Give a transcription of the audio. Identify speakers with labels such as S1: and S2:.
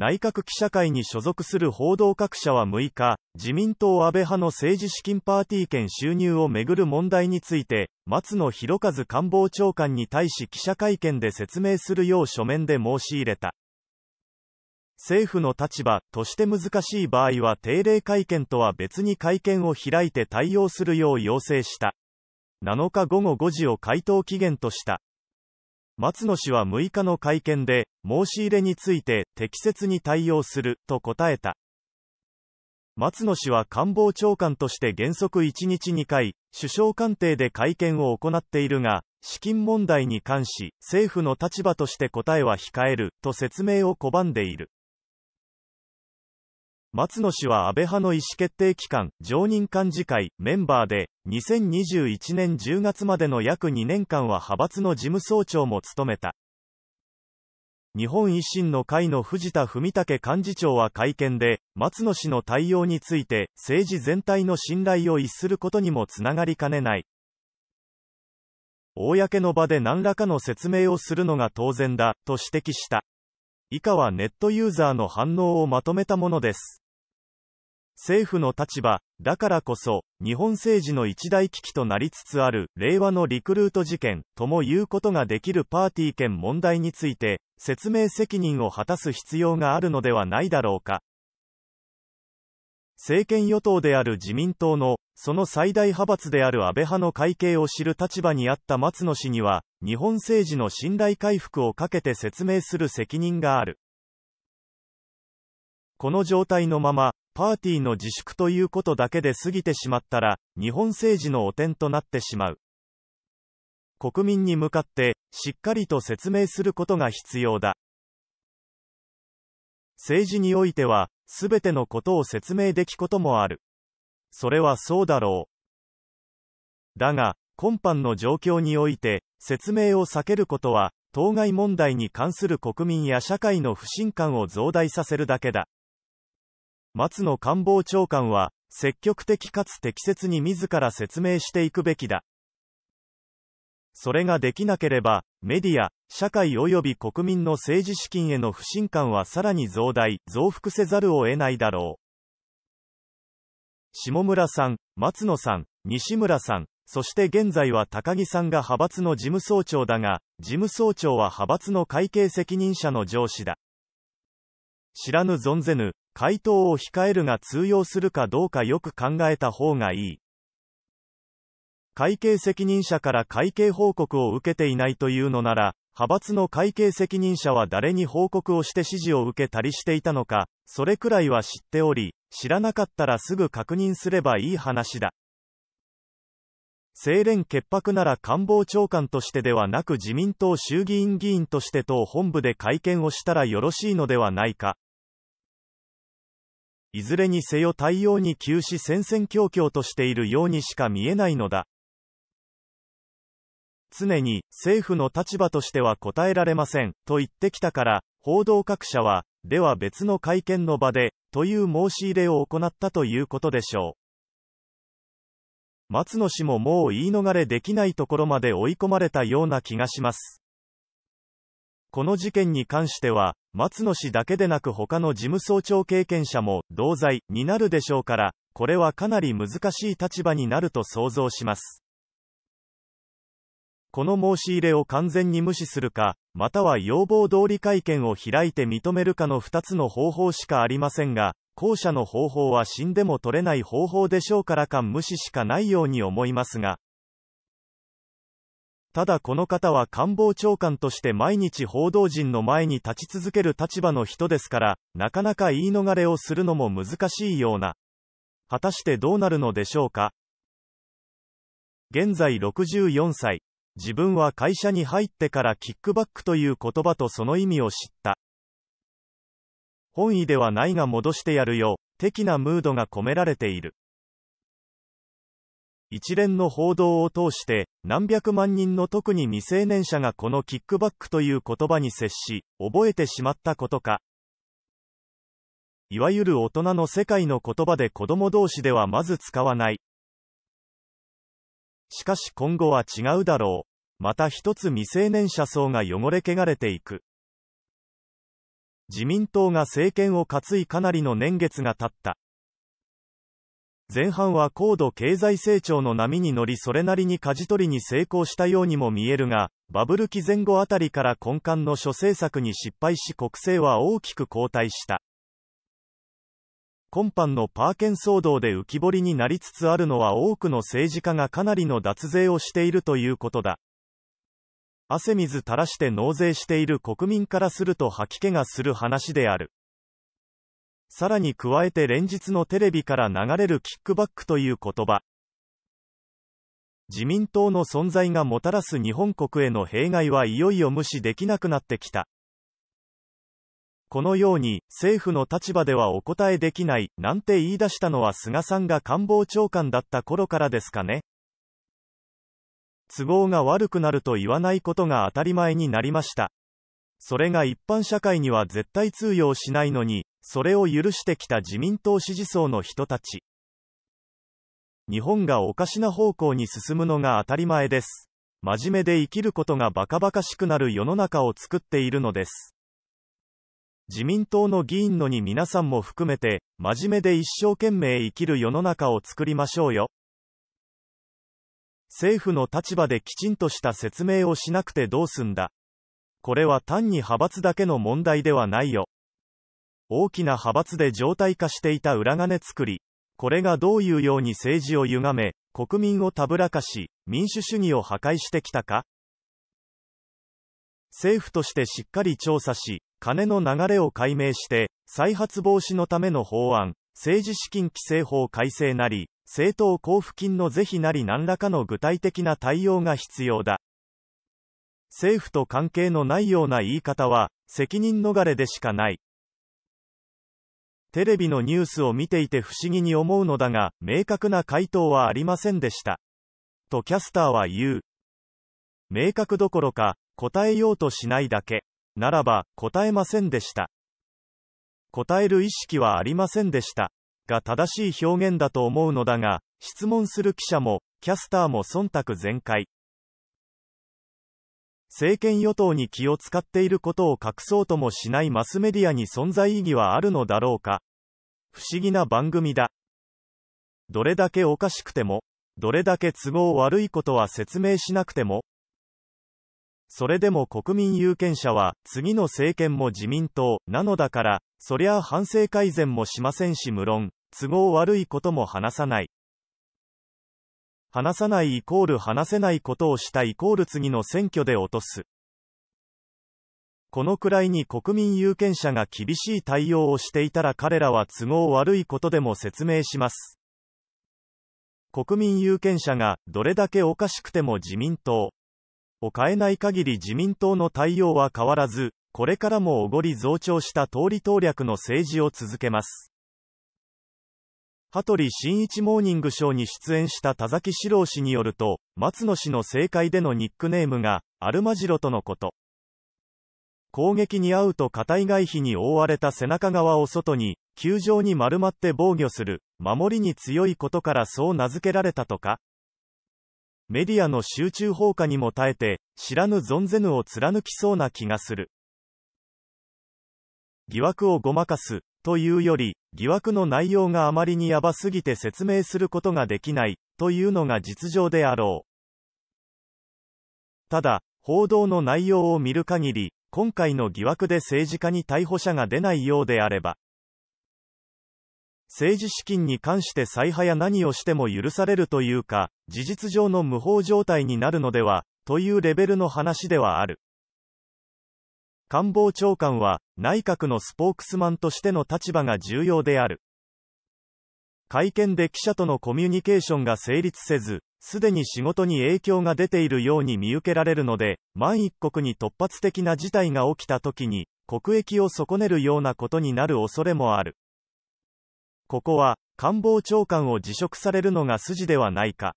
S1: 内閣記者会に所属する報道各社は6日、自民党安倍派の政治資金パーティー券収入をめぐる問題について、松野博一官房長官に対し記者会見で説明するよう書面で申し入れた。政府の立場として難しい場合は定例会見とは別に会見を開いて対応するよう要請した。7日午後5時を回答期限とした。松野氏は6日の会見で、申し入れについて適切に対応すると答えた。松野氏は官房長官として原則1日2回、首相官邸で会見を行っているが、資金問題に関し、政府の立場として答えは控えると説明を拒んでいる。松野氏は安倍派の意思決定機関、常任幹事会、メンバーで、2021年10月までの約2年間は派閥の事務総長も務めた。日本維新の会の藤田文武幹事長は会見で、松野氏の対応について、政治全体の信頼を逸することにもつながりかねない。公の場で何らかの説明をするのが当然だ、と指摘した。以下はネットユーザーの反応をまとめたものです。政府の立場、だからこそ、日本政治の一大危機となりつつある、令和のリクルート事件、とも言うことができるパーティー権問題について、説明責任を果たす必要があるのではないだろうか。政権与党である自民党の、その最大派閥である安倍派の会計を知る立場にあった松野氏には、日本政治の信頼回復をかけて説明する責任がある。この状態のまま、パーティーの自粛ということだけで過ぎてしまったら、日本政治の汚点となってしまう。国民に向かって、しっかりと説明することが必要だ。政治においては、すべてのことを説明できこともある。それはそうだろう。だが、今般の状況において、説明を避けることは、当該問題に関する国民や社会の不信感を増大させるだけだ。松野官房長官は、積極的かつ適切に自ら説明していくべきだ。それができなければ、メディア、社会及び国民の政治資金への不信感はさらに増大、増幅せざるを得ないだろう。下村さん、松野さん、西村さん、そして現在は高木さんが派閥の事務総長だが、事務総長は派閥の会計責任者の上司だ。知らぬ存ぜぬ、回答を控えるが通用するかどうかよく考えた方がいい。会計責任者から会計報告を受けていないというのなら、派閥の会計責任者は誰に報告をして指示を受けたりしていたのか、それくらいは知っており、知らなかったらすぐ確認すればいい話だ。清廉潔白なら官房長官としてではなく自民党衆議院議員として党本部で会見をしたらよろしいのではないか。いずれにせよ対応に急死戦々恐々としているようにしか見えないのだ。常に、政府の立場としては答えられません、と言ってきたから、報道各社は、では別の会見の場で、という申し入れを行ったということでしょう。松野氏ももう言い逃れできないところまで追い込まれたような気がします。この事件に関しては、松野氏だけでなく他の事務総長経験者も同罪になるでしょうから、これはかなり難しい立場になると想像します。この申し入れを完全に無視するか、または要望通り会見を開いて認めるかの2つの方法しかありませんが、後者の方法は死んでも取れない方法でしょうからか無視しかないように思いますが、ただこの方は官房長官として毎日報道陣の前に立ち続ける立場の人ですから、なかなか言い逃れをするのも難しいような。果たしてどうなるのでしょうか現在64歳、自分は会社に入ってからキックバックという言葉とその意味を知った。本意ではないが戻してやるよ、的なムードが込められている。一連の報道を通して何百万人の特に未成年者がこのキックバックという言葉に接し覚えてしまったことかいわゆる大人の世界の言葉で子供同士ではまず使わないしかし今後は違うだろう。また一つ未成年者層が汚れ汚れていく。自民党が政権を担いかなりの年月が経った。前半は高度経済成長の波に乗りそれなりに舵取りに成功したようにも見えるが、バブル期前後あたりから根幹の諸政策に失敗し国政は大きく後退した。今般のパーケン騒動で浮き彫りになりつつあるのは多くの政治家がかなりの脱税をしているということだ。汗水垂らして納税している国民からすると吐き気がする話である。さらに加えて連日のテレビから流れるキックバックという言葉。自民党の存在がもたらす日本国への弊害はいよいよ無視できなくなってきた。このように、政府の立場ではお答えできない、なんて言い出したのは菅さんが官房長官だった頃からですかね。都合が悪くなると言わないことが当たり前になりました。それが一般社会には絶対通用しないのに、それを許してきた自民党支持層の人たち。日本がおかしな方向に進むのが当たり前です。真面目で生きることがバカバカしくなる世の中を作っているのです。自民党の議員のに皆さんも含めて、真面目で一生懸命生きる世の中を作りましょうよ。政府の立場できちんとした説明をしなくてどうすんだ。これは単に派閥だけの問題ではないよ。大きな派閥で常態化していた裏金作り。これがどういうように政治を歪め、国民をたぶらかし、民主主義を破壊してきたか政府としてしっかり調査し、金の流れを解明して、再発防止のための法案、政治資金規正法改正なり、政党交付金の是非なり何らかの具体的な対応が必要だ。政府と関係のないような言い方は、責任逃れでしかない。テレビのニュースを見ていて不思議に思うのだが、明確な回答はありませんでした。とキャスターは言う。明確どころか、答えようとしないだけ。ならば、答えませんでした。答える意識はありませんでした。が正しい表現だと思うのだが、質問する記者も、キャスターも忖度全開。政権与党に気を使っていることを隠そうともしないマスメディアに存在意義はあるのだろうか。不思議な番組だ。どれだけおかしくても、どれだけ都合悪いことは説明しなくても、それでも国民有権者は、次の政権も自民党、なのだから、そりゃ反省改善もしませんし無論、都合悪いことも話さない。話さないイコール話せないことをしたイコール次の選挙で落とす。このくらいに国民有権者が厳しい対応をしていたら彼らは都合悪いことでも説明します。国民有権者がどれだけおかしくても自民党、を変えない限り自民党の対応は変わらず、これからもおごり増長した通り党略の政治を続けます。羽鳥新一モーニングショーに出演した田崎史郎氏によると、松野氏の政界でのニックネームが、アルマジロとのこと。攻撃に遭うと硬い外皮に覆われた背中側を外に、球場に丸まって防御する、守りに強いことからそう名付けられたとかメディアの集中砲火にも耐えて、知らぬ存ぜぬを貫きそうな気がする。疑惑をごまかす、というより、疑惑の内容があまりにやばすぎて説明することができない、というのが実情であろう。ただ、報道の内容を見る限り、今回の疑惑で政治家に逮捕者が出ないようであれば、政治資金に関して再派や何をしても許されるというか、事実上の無法状態になるのでは、というレベルの話ではある。官房長官は、内閣のスポークスマンとしての立場が重要である。会見で記者とのコミュニケーションが成立せず、すでに仕事に影響が出ているように見受けられるので、万一国に突発的な事態が起きた時に、国益を損ねるようなことになる恐れもある。ここは、官房長官を辞職されるのが筋ではないか。